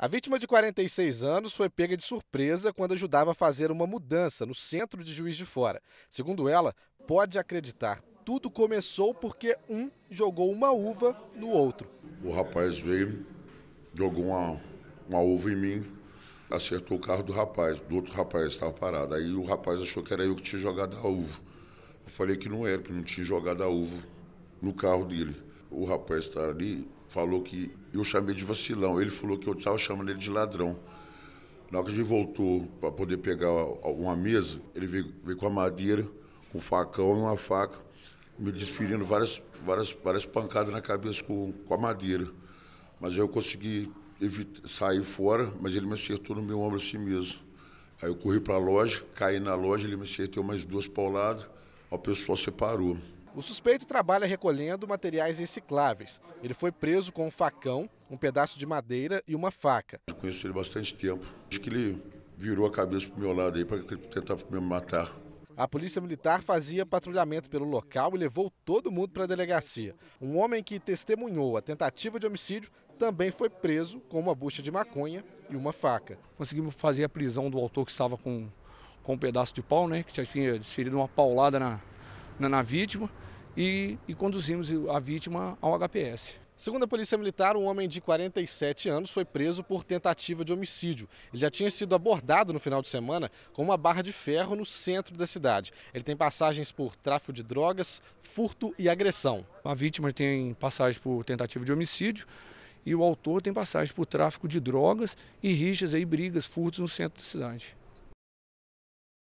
A vítima de 46 anos foi pega de surpresa quando ajudava a fazer uma mudança no centro de Juiz de Fora. Segundo ela, pode acreditar, tudo começou porque um jogou uma uva no outro. O rapaz veio, jogou uma, uma uva em mim, acertou o carro do rapaz, do outro rapaz estava parado. Aí o rapaz achou que era eu que tinha jogado a uva. Eu falei que não era, que não tinha jogado a uva no carro dele. O rapaz estava tá ali, falou que eu chamei de vacilão. Ele falou que eu estava chamando ele de ladrão. Na hora que a gente voltou para poder pegar uma mesa, ele veio, veio com a madeira, com um facão e uma faca, me desferindo várias, várias, várias pancadas na cabeça com, com a madeira. Mas eu consegui evitar, sair fora, mas ele me acertou no meu ombro assim mesmo. Aí eu corri para a loja, caí na loja, ele me acertou mais duas pauladas, o pessoal separou. O suspeito trabalha recolhendo materiais recicláveis. Ele foi preso com um facão, um pedaço de madeira e uma faca. Eu conheço ele bastante tempo. Acho que ele virou a cabeça para o meu lado aí para tentar me matar. A polícia militar fazia patrulhamento pelo local e levou todo mundo para a delegacia. Um homem que testemunhou a tentativa de homicídio também foi preso com uma bucha de maconha e uma faca. Conseguimos fazer a prisão do autor que estava com, com um pedaço de pau, né, que tinha desferido uma paulada na, na, na vítima e, e conduzimos a vítima ao HPS. Segundo a Polícia Militar, um homem de 47 anos foi preso por tentativa de homicídio. Ele já tinha sido abordado no final de semana com uma barra de ferro no centro da cidade. Ele tem passagens por tráfico de drogas, furto e agressão. A vítima tem passagem por tentativa de homicídio e o autor tem passagem por tráfico de drogas e rixas e brigas, furtos no centro da cidade.